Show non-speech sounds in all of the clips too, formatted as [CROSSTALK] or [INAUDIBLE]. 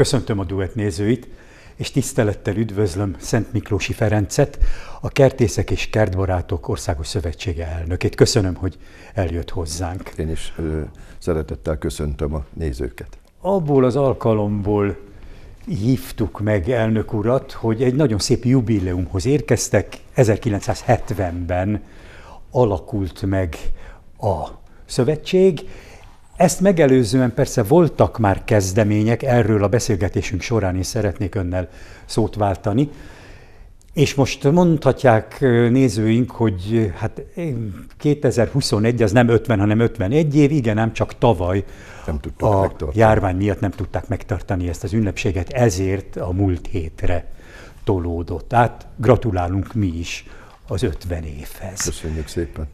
Köszöntöm a duett nézőit, és tisztelettel üdvözlöm Szent Miklósi Ferencet, a Kertészek és Kertbarátok Országos Szövetsége elnökét. Köszönöm, hogy eljött hozzánk. Én is ö, szeretettel köszöntöm a nézőket. Abból az alkalomból hívtuk meg elnök urat, hogy egy nagyon szép jubileumhoz érkeztek. 1970-ben alakult meg a szövetség, ezt megelőzően persze voltak már kezdemények, erről a beszélgetésünk során is szeretnék önnel szót váltani. És most mondhatják nézőink, hogy hát 2021 az nem 50, hanem 51 év, igen, nem csak tavaly nem a megtartani. járvány miatt nem tudták megtartani ezt az ünnepséget, ezért a múlt hétre tolódott. Tehát gratulálunk mi is az 50 évhez. Köszönjük szépen.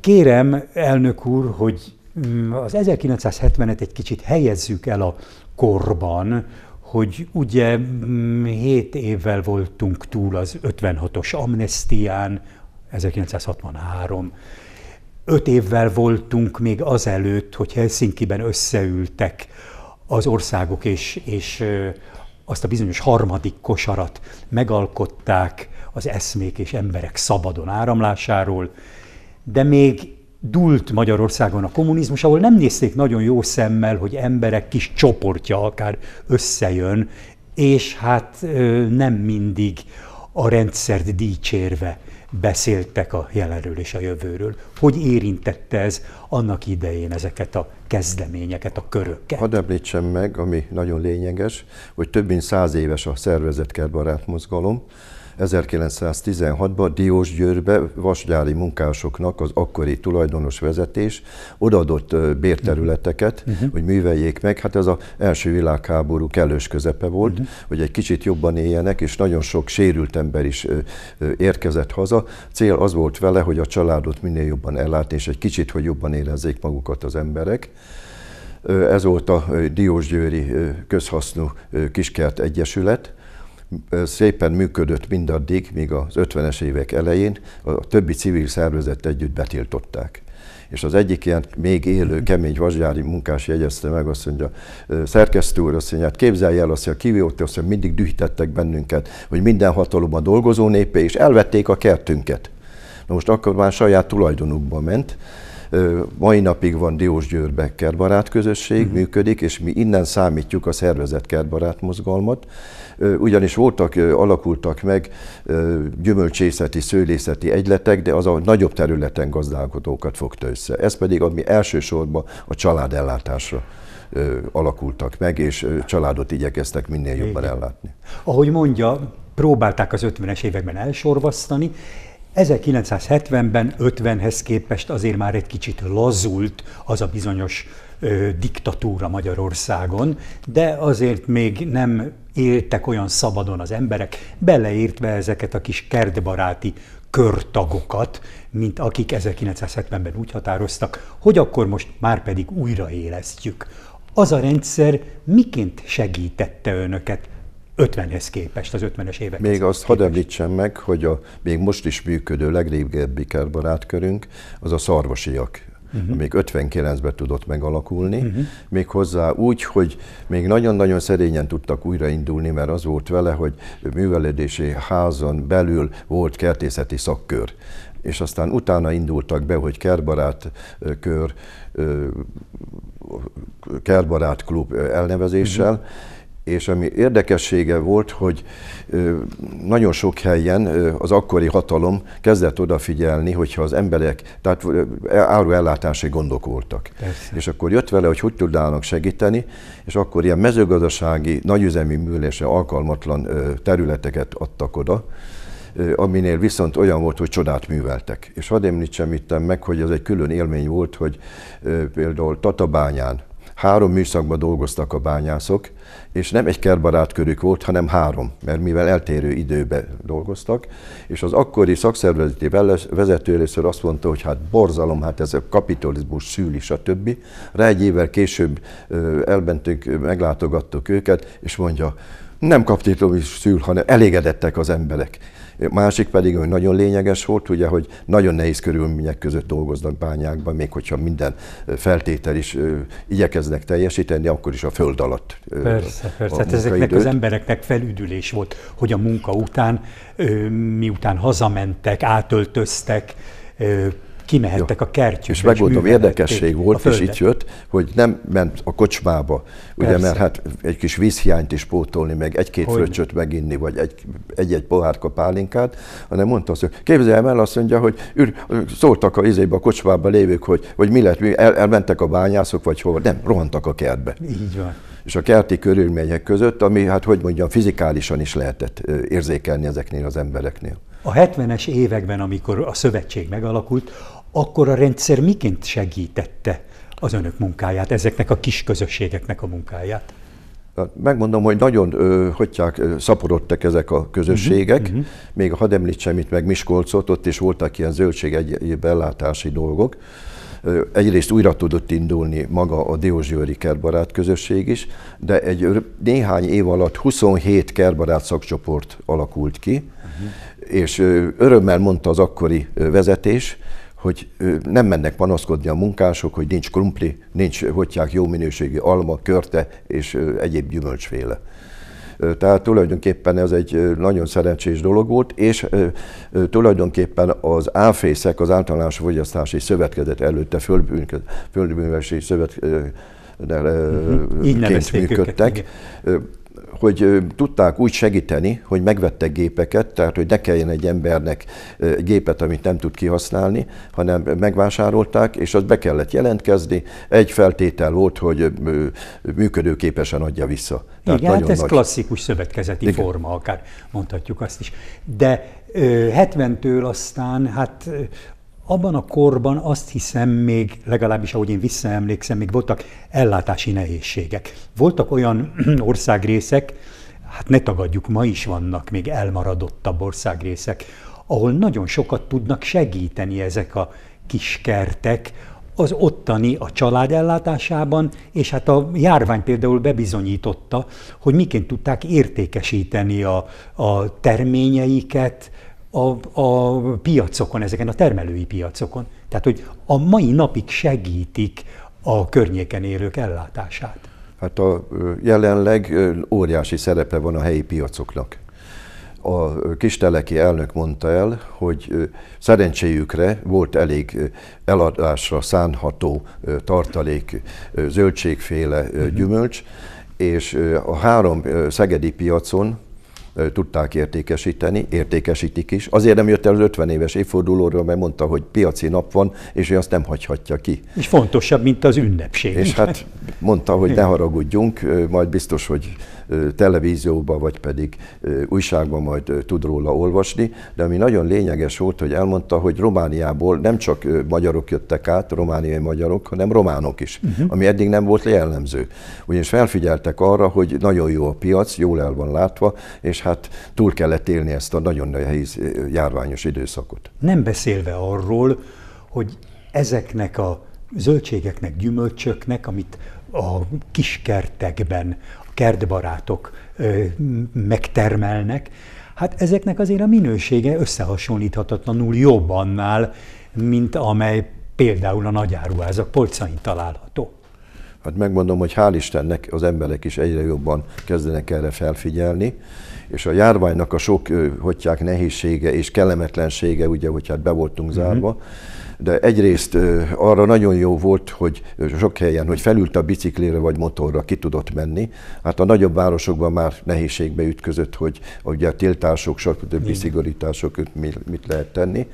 Kérem, elnök úr, hogy Mm, az 1970-et egy kicsit helyezzük el a korban, hogy ugye 7 mm, évvel voltunk túl az 56-os amnestián, 1963. Öt évvel voltunk még azelőtt, hogy Helsinki-ben összeültek az országok, és, és azt a bizonyos harmadik kosarat megalkották az eszmék és emberek szabadon áramlásáról, de még Dult Magyarországon a kommunizmus, ahol nem nézték nagyon jó szemmel, hogy emberek kis csoportja akár összejön, és hát nem mindig a rendszert dicsérve beszéltek a jelenről és a jövőről. Hogy érintette ez annak idején ezeket a kezdeményeket, a köröket? Hadd említsem meg, ami nagyon lényeges, hogy több mint száz éves a szervezetkert barátmozgalom, mozgalom, 1916-ban Diós Győrbe vasgyári munkásoknak az akkori tulajdonos vezetés odaadott bérterületeket, uh-huh. hogy műveljék meg. Hát ez az első világháború kellős közepe volt, uh-huh. hogy egy kicsit jobban éljenek, és nagyon sok sérült ember is érkezett haza. Cél az volt vele, hogy a családot minél jobban ellátni, és egy kicsit, hogy jobban érezzék magukat az emberek. Ez volt a Diósgyőri Közhasznú Kiskert Egyesület, szépen működött mindaddig, míg az 50-es évek elején a többi civil szervezet együtt betiltották és az egyik ilyen még élő, kemény vasgyári munkás jegyezte meg, azt mondja, szerkesztő úr, azt mondja, hát képzelj el, azt mondja, ott, azt mondja, mindig dühítettek bennünket, hogy minden hatalomban dolgozó népé, és elvették a kertünket. Na most akkor már saját tulajdonukba ment, Mai napig van Diós Győrbe kertbarát közösség, uh-huh. működik, és mi innen számítjuk a szervezett kertbarát mozgalmat, ugyanis voltak, alakultak meg gyümölcsészeti, szőlészeti egyletek, de az a nagyobb területen gazdálkodókat fogta össze. Ez pedig, ami elsősorban a családellátásra alakultak meg, és családot igyekeztek minél jobban ellátni. Ahogy mondja, próbálták az 50-es években elsorvasztani, 1970-ben, 50-hez képest azért már egy kicsit lazult az a bizonyos ö, diktatúra Magyarországon, de azért még nem éltek olyan szabadon az emberek, beleértve ezeket a kis kertbaráti körtagokat, mint akik 1970-ben úgy határoztak, hogy akkor most már pedig újraélesztjük. Az a rendszer miként segítette önöket 50-hez képest, az 50-es évek. Még azt hadd említsem meg, hogy a még most is működő legrégebbi kárbarátkörünk az a szarvasiak uh-huh. még 59-ben tudott megalakulni, uh-huh. Mhm. még hozzá úgy, hogy még nagyon-nagyon szerényen tudtak újraindulni, mert az volt vele, hogy művelődési házon belül volt kertészeti szakkör és aztán utána indultak be, hogy kerbarát kör, kerbarát klub elnevezéssel, uh-huh és ami érdekessége volt, hogy nagyon sok helyen az akkori hatalom kezdett odafigyelni, hogyha az emberek, tehát áruellátási gondok voltak. Persze. És akkor jött vele, hogy hogy tudnának segíteni, és akkor ilyen mezőgazdasági, nagyüzemi műlésre alkalmatlan területeket adtak oda, aminél viszont olyan volt, hogy csodát műveltek. És hadd említsem itt meg, hogy ez egy külön élmény volt, hogy például Tatabányán három műszakban dolgoztak a bányászok, és nem egy kerbarát körük volt, hanem három, mert mivel eltérő időben dolgoztak, és az akkori szakszervezeti vezető először azt mondta, hogy hát borzalom, hát ez a kapitalizmus a többi. Rá egy évvel később elmentünk, meglátogattuk őket, és mondja, nem is szül, hanem elégedettek az emberek. Másik pedig, hogy nagyon lényeges volt, ugye, hogy nagyon nehéz körülmények között dolgoznak bányákban, még hogyha minden feltétel is igyekeznek teljesíteni, akkor is a föld alatt. Persze, persze. Hát ezeknek az embereknek felüdülés volt, hogy a munka után, miután hazamentek, átöltöztek, kimehettek Jó. a kertjükbe. És megmondom, érdekesség volt, és itt jött, hogy nem ment a kocsmába, ugye, Persze. mert hát egy kis vízhiányt is pótolni, meg egy-két fröccsöt meginni, vagy egy-egy pohárka pálinkát, hanem mondta azt, hogy képzeljem el, azt mondja, hogy ür, szóltak a izébe, a kocsmába lévők, hogy, hogy mi lett, mi, el, elmentek a bányászok, vagy hova, nem, rohantak a kertbe. Így van és a kerti körülmények között, ami hát hogy mondjam, fizikálisan is lehetett érzékelni ezeknél az embereknél. A 70-es években, amikor a szövetség megalakult, akkor a rendszer miként segítette az önök munkáját, ezeknek a kis közösségeknek a munkáját? Megmondom, hogy nagyon csak, szaporodtak ezek a közösségek. Uh-huh, uh-huh. Még hadd említsem itt meg Miskolcot, ott is voltak ilyen zöldség egyéb ellátási dolgok. Egyrészt újra tudott indulni maga a Diózsi kerbarát közösség is, de egy néhány év alatt 27 kerbarát szakcsoport alakult ki, uh-huh. és örömmel mondta az akkori vezetés, hogy nem mennek panaszkodni a munkások, hogy nincs krumpli, nincs hottyák jó minőségi alma, körte és egyéb gyümölcsféle. Tehát tulajdonképpen ez egy nagyon szerencsés dolog volt, és tulajdonképpen az áfészek, az általános fogyasztási szövetkezet előtte földművelési szövetkezet, uh-huh. működtek. Őket, hogy tudták úgy segíteni, hogy megvettek gépeket, tehát hogy ne kelljen egy embernek gépet, amit nem tud kihasználni, hanem megvásárolták, és az be kellett jelentkezni. Egy feltétel volt, hogy működőképesen adja vissza. Tehát Igen, hát ez nagy... klasszikus szövetkezeti Igen. forma, akár mondhatjuk azt is. De 70-től aztán hát abban a korban azt hiszem még, legalábbis ahogy én visszaemlékszem, még voltak ellátási nehézségek. Voltak olyan [CLEARS THROAT] országrészek, hát ne tagadjuk, ma is vannak még elmaradottabb országrészek, ahol nagyon sokat tudnak segíteni ezek a kiskertek az ottani a család ellátásában, és hát a járvány például bebizonyította, hogy miként tudták értékesíteni a, a terményeiket, a, a piacokon, ezeken a termelői piacokon. Tehát, hogy a mai napig segítik a környéken élők ellátását. Hát a, jelenleg óriási szerepe van a helyi piacoknak. A kisteleki elnök mondta el, hogy szerencséjükre volt elég eladásra szánható tartalék zöldségféle mhm. gyümölcs, és a három szegedi piacon tudták értékesíteni, értékesítik is. Azért nem jött el az 50 éves évfordulóról, mert mondta, hogy piaci nap van, és ő azt nem hagyhatja ki. És fontosabb, mint az ünnepség. És hát mondta, hogy ne haragudjunk, majd biztos, hogy televízióban, vagy pedig újságban majd tud róla olvasni, de ami nagyon lényeges volt, hogy elmondta, hogy Romániából nem csak magyarok jöttek át, romániai magyarok, hanem románok is, uh-huh. ami eddig nem volt jellemző. Ugyanis felfigyeltek arra, hogy nagyon jó a piac, jól el van látva, és és hát túl kellett élni ezt a nagyon nehéz járványos időszakot. Nem beszélve arról, hogy ezeknek a zöldségeknek, gyümölcsöknek, amit a kiskertekben a kertbarátok megtermelnek, hát ezeknek azért a minősége összehasonlíthatatlanul jobb annál, mint amely például a nagyáruházak polcain található. Hát megmondom, hogy hál' Istennek az emberek is egyre jobban kezdenek erre felfigyelni, és a járványnak a sok, hogyják, nehézsége és kellemetlensége, ugye, hogy hát be voltunk mhm. zárva, uh-huh. de egyrészt arra nagyon jó volt, hogy sok helyen, hogy felült a biciklére vagy motorra, ki tudott menni. Hát a nagyobb városokban már nehézségbe ütközött, hogy ugye a tiltások, stb. szigorítások, mit lehet tenni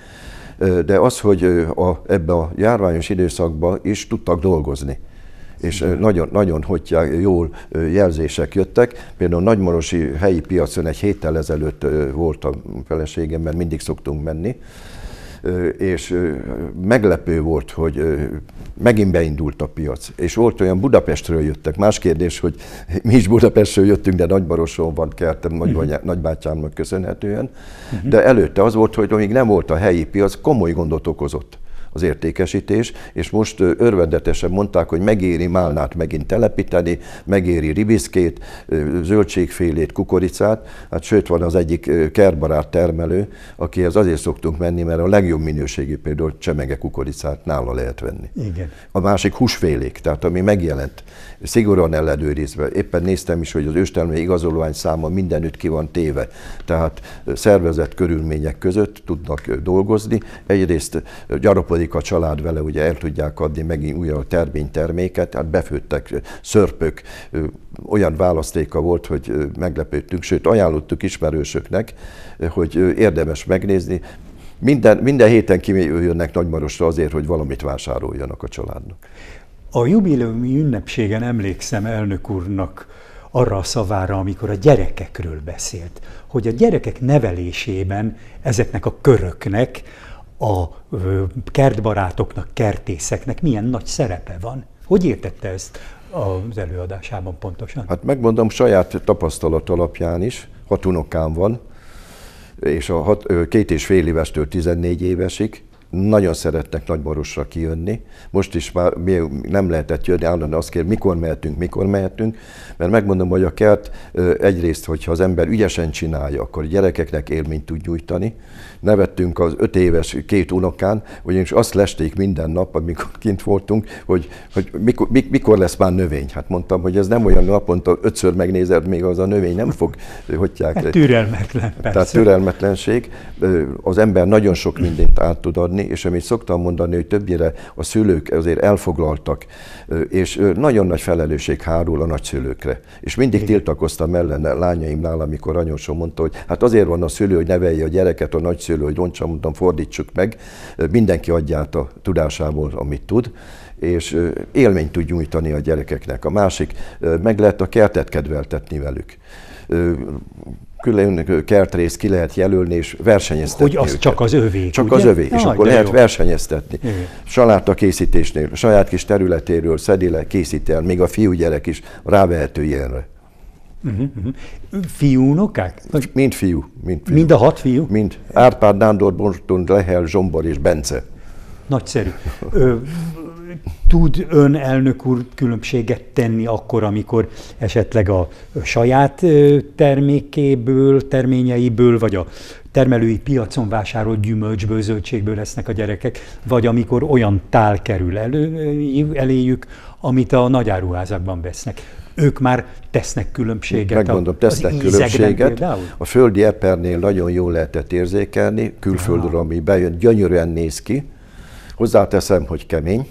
de az, hogy a, ebbe a járványos időszakban is tudtak dolgozni és nagyon, nagyon hogy jól jelzések jöttek. Például Nagymarosi helyi piacon egy héttel ezelőtt volt a feleségem, mert mindig szoktunk menni, és meglepő volt, hogy megint beindult a piac. És volt olyan Budapestről jöttek. Más kérdés, hogy mi is Budapestről jöttünk, de Nagybaroson van kertem uh-huh. nagybátyámnak köszönhetően. Uh-huh. De előtte az volt, hogy amíg nem volt a helyi piac, komoly gondot okozott az értékesítés, és most örvendetesen mondták, hogy megéri málnát megint telepíteni, megéri ribiszkét, zöldségfélét, kukoricát, hát sőt van az egyik kertbarát termelő, akihez azért szoktunk menni, mert a legjobb minőségű például csemege kukoricát nála lehet venni. Igen. A másik húsfélék, tehát ami megjelent, szigorúan ellenőrizve. Éppen néztem is, hogy az őstelmi igazolvány száma mindenütt ki van téve. Tehát szervezett körülmények között tudnak dolgozni. Egyrészt gyarapodik elég a család vele, ugye el tudják adni megint újra a terméket, hát befőttek szörpök, olyan választéka volt, hogy meglepődtünk, sőt ajánlottuk ismerősöknek, hogy érdemes megnézni, minden, minden héten kimegyőjönnek Nagymarosra azért, hogy valamit vásároljanak a családnak. A jubileumi ünnepségen emlékszem elnök úrnak arra a szavára, amikor a gyerekekről beszélt, hogy a gyerekek nevelésében ezeknek a köröknek a kertbarátoknak, kertészeknek milyen nagy szerepe van. Hogy értette ezt az előadásában pontosan? Hát megmondom saját tapasztalat alapján is, hat unokám van, és a hat, két és fél évestől 14 évesig nagyon szerettek Nagyborúsra kijönni. Most is már nem lehetett jönni, állandóan azt kér, mikor mehetünk, mikor mehetünk, mert megmondom, hogy a kert egyrészt, hogyha az ember ügyesen csinálja, akkor a gyerekeknek élményt tud nyújtani. Nevettünk az öt éves két unokán, ugyanis azt lesték minden nap, amikor kint voltunk, hogy, hogy mikor, mikor lesz már növény. Hát mondtam, hogy ez nem olyan naponta ötször megnézed, még az a növény nem fog, hogy Hát, türelmetlen, persze. Tehát türelmetlenség. Az ember nagyon sok mindent át tud adni, adni, és amit szoktam mondani, hogy többnyire a szülők azért elfoglaltak, és nagyon nagy felelősség hárul a nagyszülőkre. És mindig Igen. tiltakoztam ellene lányaimnál, amikor anyósom mondta, hogy hát azért van a szülő, hogy nevelje a gyereket, a nagyszülő, hogy roncsa, mondtam, fordítsuk meg, mindenki adja át a tudásából, amit tud és élményt tud nyújtani a gyerekeknek. A másik, meg lehet a kertet kedveltetni velük külön kertrészt ki lehet jelölni és versenyeztetni. Hogy az őket. csak az övé. Csak ugye? az övé, és és akkor lehet jó. versenyeztetni. Igen. Saláta készítésnél, a saját kis területéről szedi le, készít el, még a fiúgyerek is rávehető ilyenre. Uh-huh, mhm, mhm. uh-huh. Fiú unokák? Mind fiú, mind fiú. Mind a hat fiú? Mind. Árpád, Nándor, Bostun, Lehel, Zsombor és Bence. Nagyszerű tud ön elnök úr különbséget tenni akkor, amikor esetleg a saját termékéből, terményeiből, vagy a termelői piacon vásárolt gyümölcsből, zöldségből lesznek a gyerekek, vagy amikor olyan tál kerül elő, eléjük, amit a nagyáruházakban vesznek ők már tesznek különbséget. Megmondom, tesznek az különbséget. Például? A földi epernél nagyon jól lehetett érzékelni, külföldről, ami bejön, gyönyörűen néz ki. Hozzáteszem, hogy kemény,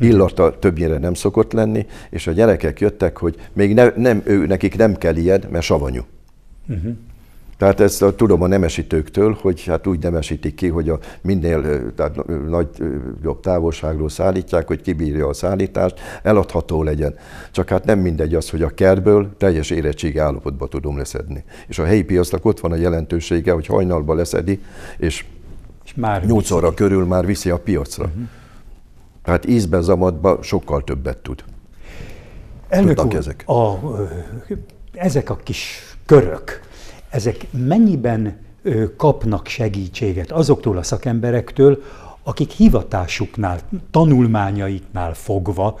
illata többnyire nem szokott lenni, és a gyerekek jöttek, hogy még ne, nem, ő, nekik nem kell ilyen, mert savanyú. Uh-huh. Tehát ezt tudom a nemesítőktől, hogy hát úgy nemesítik ki, hogy a minél tehát jobb távolságról szállítják, hogy kibírja a szállítást, eladható legyen. Csak hát nem mindegy az, hogy a kertből teljes érettségi állapotba tudom leszedni. És a helyi piacnak ott van a jelentősége, hogy hajnalba leszedi, és, és már 8 óra körül már viszi a piacra. Uh-huh. Tehát ízben, zamatban sokkal többet tud. Elnök Tudnak úr, ezek. A, ezek a kis körök, ezek mennyiben kapnak segítséget azoktól a szakemberektől, akik hivatásuknál, tanulmányaiknál fogva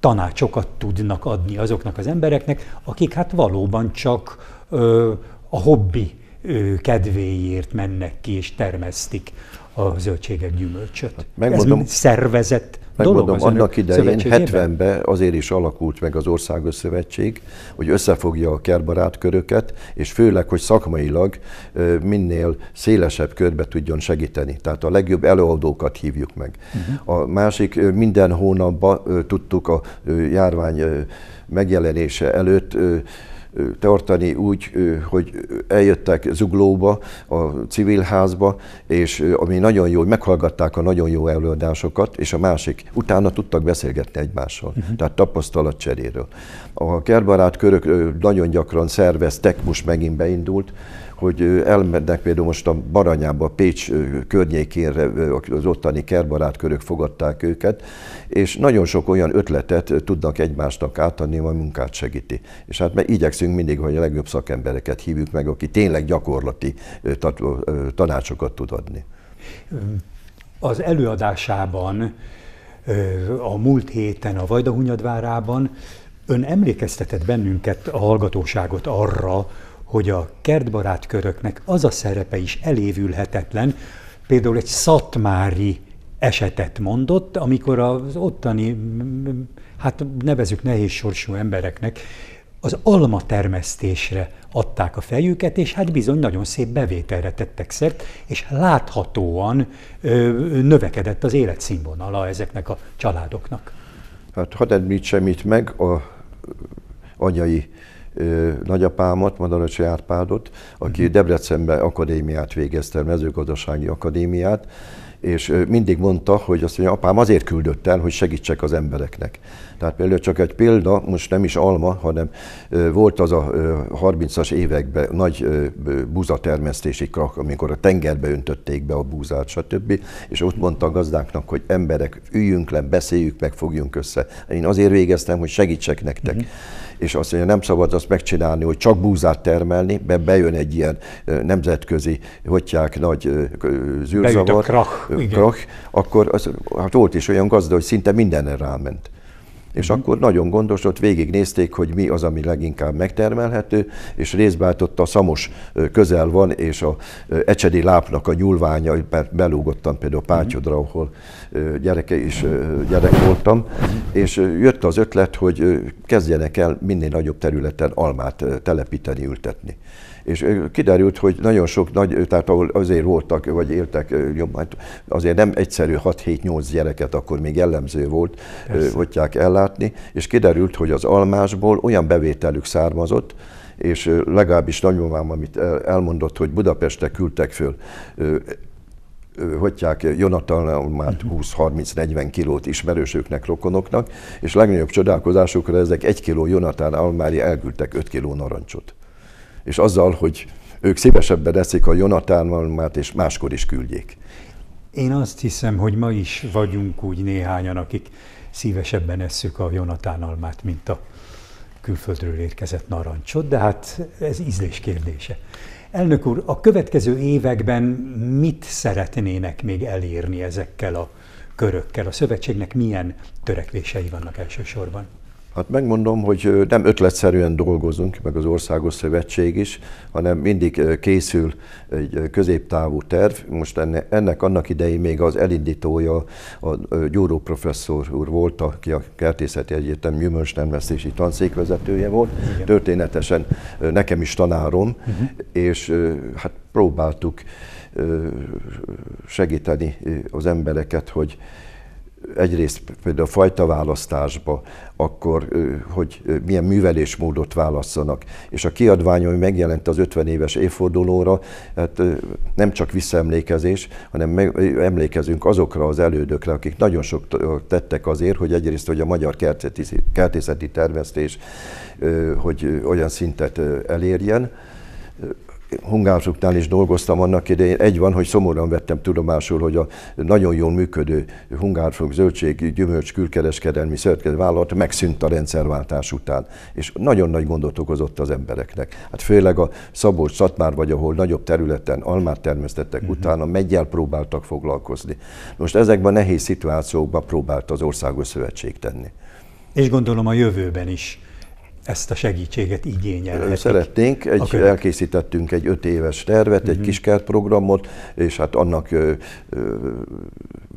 tanácsokat tudnak adni azoknak az embereknek, akik hát valóban csak ö, a hobbi ö, kedvéért mennek ki és termesztik a zöldségek gyümölcsöt. Hát megmondom, Ez szervezett Megmondom, dolog az annak idején 70-ben azért is alakult meg az Országos Szövetség, hogy összefogja a kerbarát köröket, és főleg, hogy szakmailag minél szélesebb körbe tudjon segíteni. Tehát a legjobb előadókat hívjuk meg. Uh-huh. A másik, minden hónapban tudtuk a járvány megjelenése előtt tartani úgy, hogy eljöttek Zuglóba, a civil házba, és ami nagyon jó, hogy meghallgatták a nagyon jó előadásokat, és a másik, utána tudtak beszélgetni egymással, uh-huh. tehát cseréről. A kerbarát körök nagyon gyakran szerveztek, most megint beindult, hogy elmennek például most a Baranyába, Pécs környékére, az ottani kerbarátkörök fogadták őket, és nagyon sok olyan ötletet tudnak egymásnak átadni, ami a munkát segíti. És hát mert igyekszünk mindig, hogy a legjobb szakembereket hívjuk meg, aki tényleg gyakorlati tanácsokat tud adni. Az előadásában a múlt héten a Vajdahunyadvárában ön emlékeztetett bennünket, a hallgatóságot arra, hogy a kertbarát köröknek az a szerepe is elévülhetetlen, például egy szatmári esetet mondott, amikor az ottani, hát nevezük nehéz sorsú embereknek, az alma termesztésre adták a fejüket, és hát bizony nagyon szép bevételre tettek szert, és láthatóan ö, növekedett az életszínvonala ezeknek a családoknak. Hát hadd említsem itt meg a anyai nagyapámat, Madaracsi Árpádot, aki mhm. Debrecenben akadémiát végezte, mezőgazdasági akadémiát, és mindig mondta, hogy azt mondja, apám azért küldött el, hogy segítsek az embereknek. Tehát például csak egy példa, most nem is alma, hanem volt az a 30-as években nagy búzatermesztési krak, amikor a tengerbe öntötték be a búzát, stb. És ott mondta a gazdáknak, hogy emberek, üljünk le, beszéljük meg, fogjunk össze. Én azért végeztem, hogy segítsek nektek. Uh-huh és azt mondja, nem szabad azt megcsinálni, hogy csak búzát termelni, mert bejön egy ilyen nemzetközi, hogyják nagy zűrzavar, krach, krach, akkor az, hát volt is olyan gazda, hogy szinte mindenre ráment. És mhm. akkor nagyon gondos, ott végignézték, hogy mi az, ami leginkább megtermelhető, és részbáltott a szamos közel van, és a ecsedi lápnak a nyúlványa, mert belúgottam például mhm. Pátyodra, ahol gyereke is gyerek voltam, mhm. és jött az ötlet, hogy kezdjenek el minél nagyobb területen almát telepíteni, ültetni és kiderült, hogy nagyon sok nagy, tehát ahol azért voltak, vagy éltek jobban, azért nem egyszerű 6-7-8 gyereket akkor még jellemző volt, hogy hogyják ellátni, és kiderült, hogy az almásból olyan bevételük származott, és legalábbis nagymamám, amit elmondott, hogy Budapestre küldtek föl hogyják Jonathan már mhm. 20-30-40 kilót ismerősöknek, rokonoknak, és legnagyobb csodálkozásukra ezek egy kiló Jonathan almári elküldtek 5 kiló narancsot és azzal, hogy ők szívesebben eszik a Jonatánmalmát, és máskor is küldjék. Én azt hiszem, hogy ma is vagyunk úgy néhányan, akik szívesebben esszük a Jonatán almát, mint a külföldről érkezett narancsot, de hát ez ízlés kérdése. Elnök úr, a következő években mit szeretnének még elérni ezekkel a körökkel? A szövetségnek milyen törekvései vannak elsősorban? Hát megmondom, hogy nem ötletszerűen dolgozunk, meg az Országos Szövetség is, hanem mindig készül egy középtávú terv. Most enne, ennek annak idején még az elindítója a Gyúró professzor úr volt, aki a Kertészeti Egyetem nemvesztési tanszékvezetője volt, Igen. történetesen nekem is tanárom, uh-huh. és hát próbáltuk segíteni az embereket, hogy egyrészt például a fajta választásba, akkor hogy milyen művelésmódot válasszanak. És a kiadvány, ami megjelent az 50 éves évfordulóra, hát nem csak visszaemlékezés, hanem emlékezünk azokra az elődökre, akik nagyon sok tettek azért, hogy egyrészt, hogy a magyar kertészeti, kertészeti tervezés, hogy olyan szintet elérjen, hungároknál is dolgoztam annak idején. Egy van, hogy szomorúan vettem tudomásul, hogy a nagyon jól működő hungárfrok zöldség, gyümölcs, külkereskedelmi szövetkező vállalat megszűnt a rendszerváltás után. És nagyon nagy gondot okozott az embereknek. Hát főleg a Szabolcs Szatmár vagy, ahol nagyobb területen almát termesztettek, uh-huh. utána meggyel próbáltak foglalkozni. Most ezekben nehéz szituációkban próbált az Országos Szövetség tenni. És gondolom a jövőben is ezt a segítséget igényelhetik. Szeretnénk, egy, elkészítettünk egy öt éves tervet, uh-huh. egy mhm. kiskertprogramot, és hát annak ö, ö,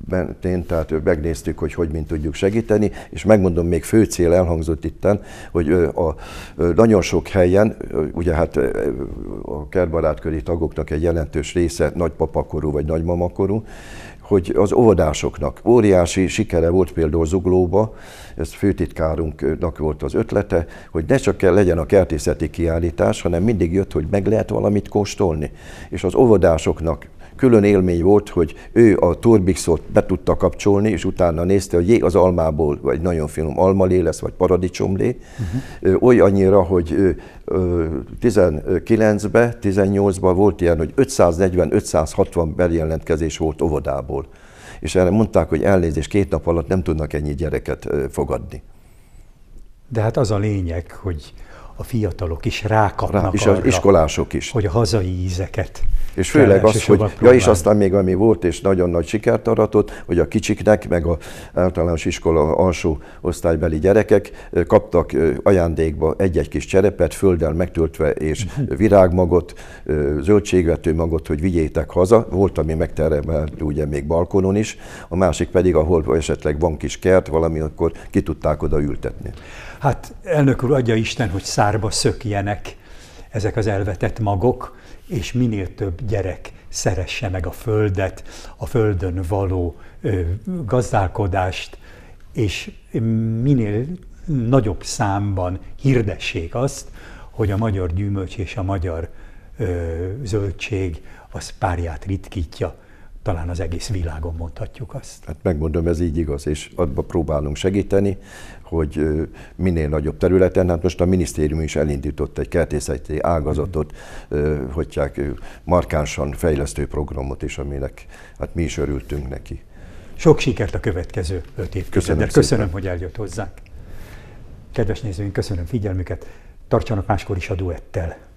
mentén, tehát megnéztük, hogy hogy mint tudjuk segíteni, és megmondom, még fő cél elhangzott itten, hogy a, ö, nagyon sok helyen, ugye hát a kertbarátköri tagoknak egy jelentős része nagypapakorú vagy nagymamakorú, hogy az óvodásoknak óriási sikere volt például Zuglóba, ez főtitkárunknak volt az ötlete, hogy ne csak legyen a kertészeti kiállítás, hanem mindig jött, hogy meg lehet valamit kóstolni. És az óvodásoknak külön élmény volt, hogy ő a turbixot be tudta kapcsolni, és utána nézte, hogy jé, az almából vagy nagyon finom almalé lesz, vagy paradicsomlé. Uh-huh. annyira, hogy 19 be 18-ban volt ilyen, hogy 540-560 berjelentkezés volt óvodából. És erre mondták, hogy elnézés, két nap alatt nem tudnak ennyi gyereket fogadni. De hát az a lényeg, hogy a fiatalok is rákapnak Rá, és arra, az iskolások is. Hogy a hazai ízeket. És főleg az, hogy próbálni. ja, és aztán még ami volt, és nagyon nagy sikert aratott, hogy a kicsiknek, meg a általános iskola alsó osztálybeli gyerekek kaptak ajándékba egy-egy kis cserepet, földdel megtöltve, és mhm. virágmagot, zöldségvető magot, hogy vigyétek haza. Volt, ami megteremelt ugye még balkonon is, a másik pedig, ahol esetleg van kis kert, akkor ki tudták oda ültetni. Hát elnök úr, adja Isten, hogy szárba szökjenek ezek az elvetett magok, és minél több gyerek szeresse meg a földet, a földön való ö, gazdálkodást, és minél nagyobb számban hirdessék azt, hogy a magyar gyümölcs és a magyar ö, zöldség az párját ritkítja talán az egész világon mondhatjuk azt. Hát megmondom, ez így igaz, és abba próbálunk segíteni, hogy minél nagyobb területen, hát most a minisztérium is elindított egy kertészeti ágazatot, hogyják markánsan fejlesztő programot is, aminek hát mi is örültünk neki. Sok sikert a következő öt évtizedre. Köszönöm, köszönöm hogy eljött hozzánk. Kedves nézőink, köszönöm figyelmüket, tartsanak máskor is a duettel.